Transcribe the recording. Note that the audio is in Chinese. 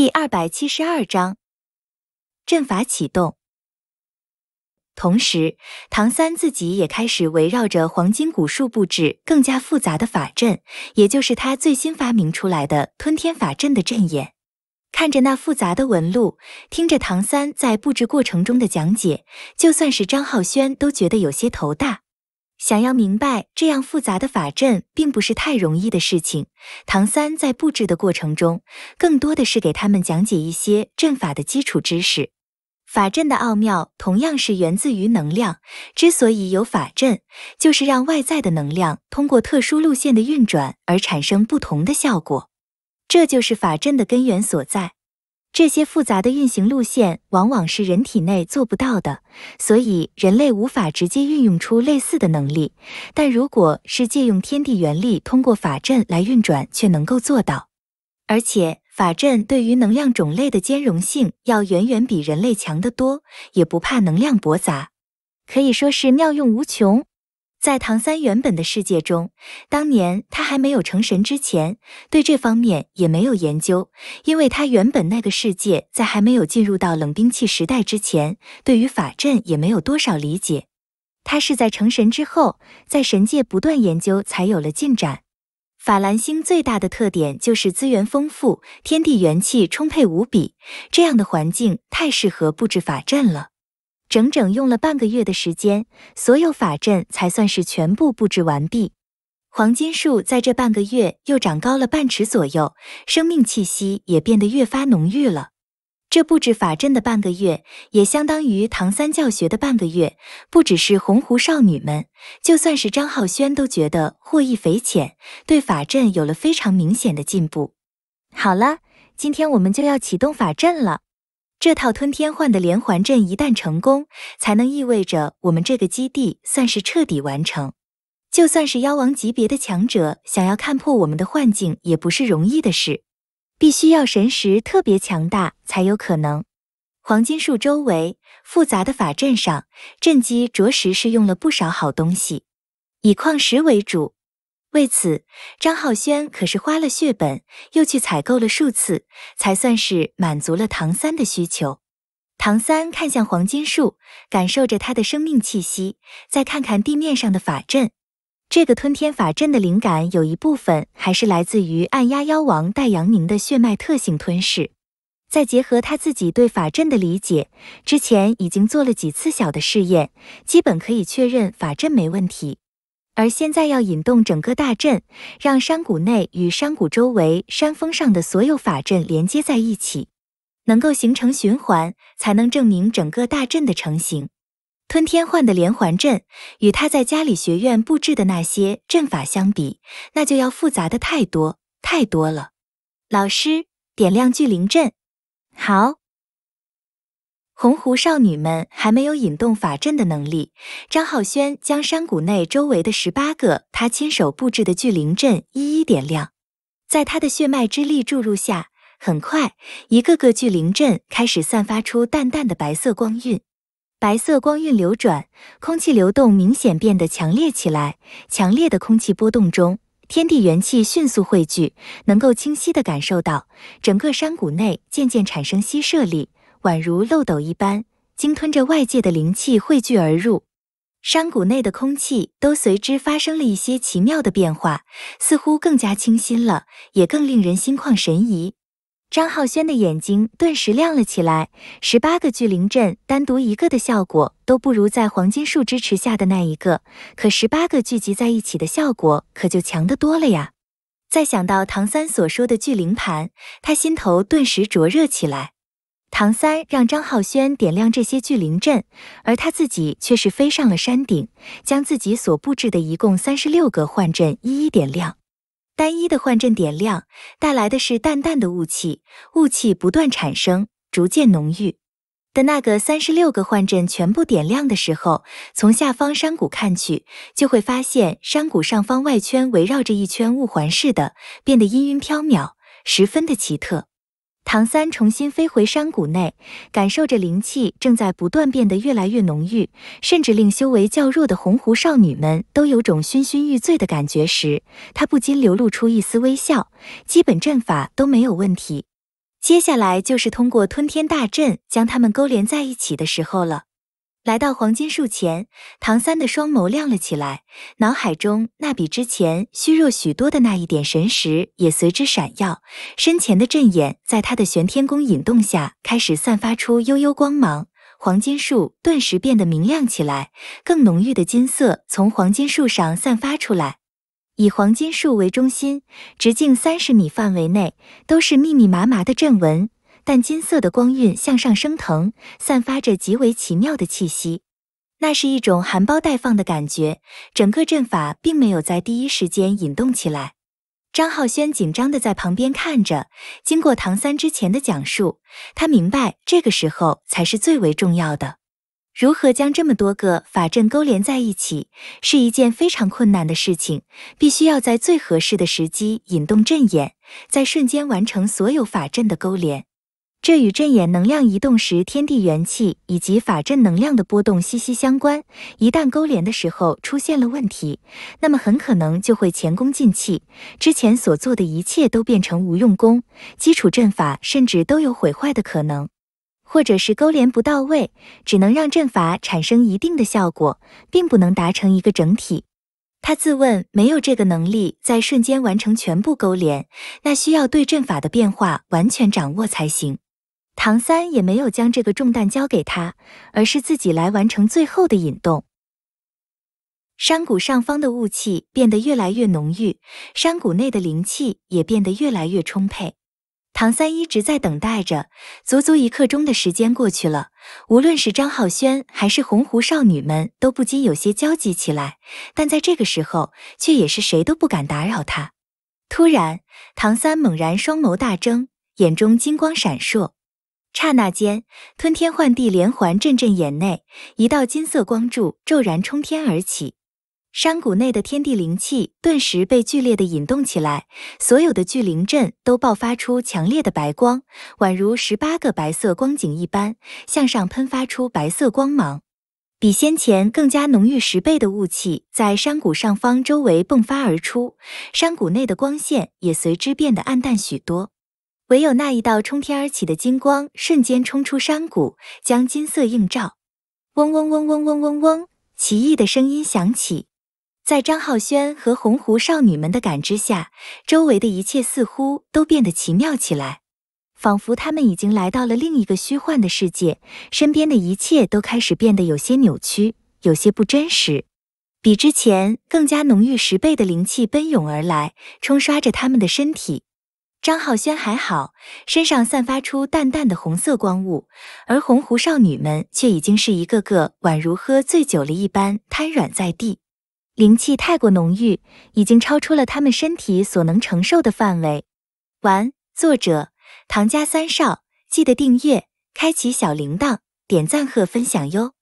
第二百七十二章，阵法启动。同时，唐三自己也开始围绕着黄金古树布置更加复杂的法阵，也就是他最新发明出来的吞天法阵的阵眼。看着那复杂的纹路，听着唐三在布置过程中的讲解，就算是张浩轩都觉得有些头大。想要明白这样复杂的法阵，并不是太容易的事情。唐三在布置的过程中，更多的是给他们讲解一些阵法的基础知识。法阵的奥妙，同样是源自于能量。之所以有法阵，就是让外在的能量通过特殊路线的运转而产生不同的效果，这就是法阵的根源所在。这些复杂的运行路线往往是人体内做不到的，所以人类无法直接运用出类似的能力。但如果是借用天地元力，通过法阵来运转，却能够做到。而且法阵对于能量种类的兼容性要远远比人类强得多，也不怕能量驳杂，可以说是妙用无穷。在唐三原本的世界中，当年他还没有成神之前，对这方面也没有研究，因为他原本那个世界在还没有进入到冷兵器时代之前，对于法阵也没有多少理解。他是在成神之后，在神界不断研究才有了进展。法兰星最大的特点就是资源丰富，天地元气充沛无比，这样的环境太适合布置法阵了。整整用了半个月的时间，所有法阵才算是全部布置完毕。黄金树在这半个月又长高了半尺左右，生命气息也变得越发浓郁了。这布置法阵的半个月，也相当于唐三教学的半个月。不只是洪湖少女们，就算是张浩轩都觉得获益匪浅，对法阵有了非常明显的进步。好了，今天我们就要启动法阵了。这套吞天幻的连环阵一旦成功，才能意味着我们这个基地算是彻底完成。就算是妖王级别的强者，想要看破我们的幻境也不是容易的事，必须要神识特别强大才有可能。黄金树周围复杂的法阵上，阵基着实是用了不少好东西，以矿石为主。为此，张浩轩可是花了血本，又去采购了数次，才算是满足了唐三的需求。唐三看向黄金树，感受着它的生命气息，再看看地面上的法阵，这个吞天法阵的灵感有一部分还是来自于暗压妖王戴阳宁的血脉特性吞噬，再结合他自己对法阵的理解，之前已经做了几次小的试验，基本可以确认法阵没问题。而现在要引动整个大阵，让山谷内与山谷周围、山峰上的所有法阵连接在一起，能够形成循环，才能证明整个大阵的成型。吞天幻的连环阵与他在家里学院布置的那些阵法相比，那就要复杂的太多太多了。老师，点亮聚灵阵，好。红湖少女们还没有引动法阵的能力，张浩轩将山谷内周围的十八个他亲手布置的聚灵阵一一点亮，在他的血脉之力注入下，很快一个个聚灵阵开始散发出淡淡的白色光晕，白色光晕流转，空气流动明显变得强烈起来。强烈的空气波动中，天地元气迅速汇聚，能够清晰地感受到整个山谷内渐渐产生吸射力。宛如漏斗一般，鲸吞着外界的灵气汇聚而入，山谷内的空气都随之发生了一些奇妙的变化，似乎更加清新了，也更令人心旷神怡。张浩轩的眼睛顿时亮了起来。十八个聚灵阵单独一个的效果都不如在黄金树支持下的那一个，可十八个聚集在一起的效果可就强得多了呀！再想到唐三所说的聚灵盘，他心头顿时灼热起来。唐三让张浩轩点亮这些聚灵阵，而他自己却是飞上了山顶，将自己所布置的一共三十六个幻阵一一点亮。单一的幻阵点亮，带来的是淡淡的雾气，雾气不断产生，逐渐浓郁。等那个三十六个幻阵全部点亮的时候，从下方山谷看去，就会发现山谷上方外圈围绕着一圈雾环似的，变得氤氲飘渺，十分的奇特。唐三重新飞回山谷内，感受着灵气正在不断变得越来越浓郁，甚至令修为较弱的红狐少女们都有种醺醺欲醉的感觉时，他不禁流露出一丝微笑。基本阵法都没有问题，接下来就是通过吞天大阵将他们勾连在一起的时候了。来到黄金树前，唐三的双眸亮了起来，脑海中那比之前虚弱许多的那一点神识也随之闪耀，身前的阵眼在他的玄天功引动下开始散发出幽幽光芒，黄金树顿时变得明亮起来，更浓郁的金色从黄金树上散发出来，以黄金树为中心，直径三十米范围内都是密密麻麻的阵纹。淡金色的光晕向上升腾，散发着极为奇妙的气息，那是一种含苞待放的感觉。整个阵法并没有在第一时间引动起来。张浩轩紧张地在旁边看着。经过唐三之前的讲述，他明白这个时候才是最为重要的。如何将这么多个法阵勾连在一起，是一件非常困难的事情。必须要在最合适的时机引动阵眼，在瞬间完成所有法阵的勾连。这与阵眼能量移动时天地元气以及法阵能量的波动息息相关。一旦勾连的时候出现了问题，那么很可能就会前功尽弃，之前所做的一切都变成无用功，基础阵法甚至都有毁坏的可能，或者是勾连不到位，只能让阵法产生一定的效果，并不能达成一个整体。他自问没有这个能力，在瞬间完成全部勾连，那需要对阵法的变化完全掌握才行。唐三也没有将这个重担交给他，而是自己来完成最后的引动。山谷上方的雾气变得越来越浓郁，山谷内的灵气也变得越来越充沛。唐三一直在等待着，足足一刻钟的时间过去了，无论是张浩轩还是红狐少女们都不禁有些焦急起来，但在这个时候却也是谁都不敢打扰他。突然，唐三猛然双眸大睁，眼中金光闪烁。刹那间，吞天换地连环阵阵眼内，一道金色光柱骤然冲天而起，山谷内的天地灵气顿时被剧烈的引动起来，所有的巨灵阵都爆发出强烈的白光，宛如十八个白色光景一般，向上喷发出白色光芒，比先前更加浓郁十倍的雾气在山谷上方周围迸发而出，山谷内的光线也随之变得暗淡许多。唯有那一道冲天而起的金光，瞬间冲出山谷，将金色映照。嗡嗡嗡嗡嗡嗡嗡，奇异的声音响起，在张浩轩和红狐少女们的感知下，周围的一切似乎都变得奇妙起来，仿佛他们已经来到了另一个虚幻的世界。身边的一切都开始变得有些扭曲，有些不真实。比之前更加浓郁十倍的灵气奔涌而来，冲刷着他们的身体。张浩轩还好，身上散发出淡淡的红色光雾，而红狐少女们却已经是一个个宛如喝醉酒了一般瘫软在地，灵气太过浓郁，已经超出了他们身体所能承受的范围。完。作者：唐家三少，记得订阅、开启小铃铛、点赞和分享哟。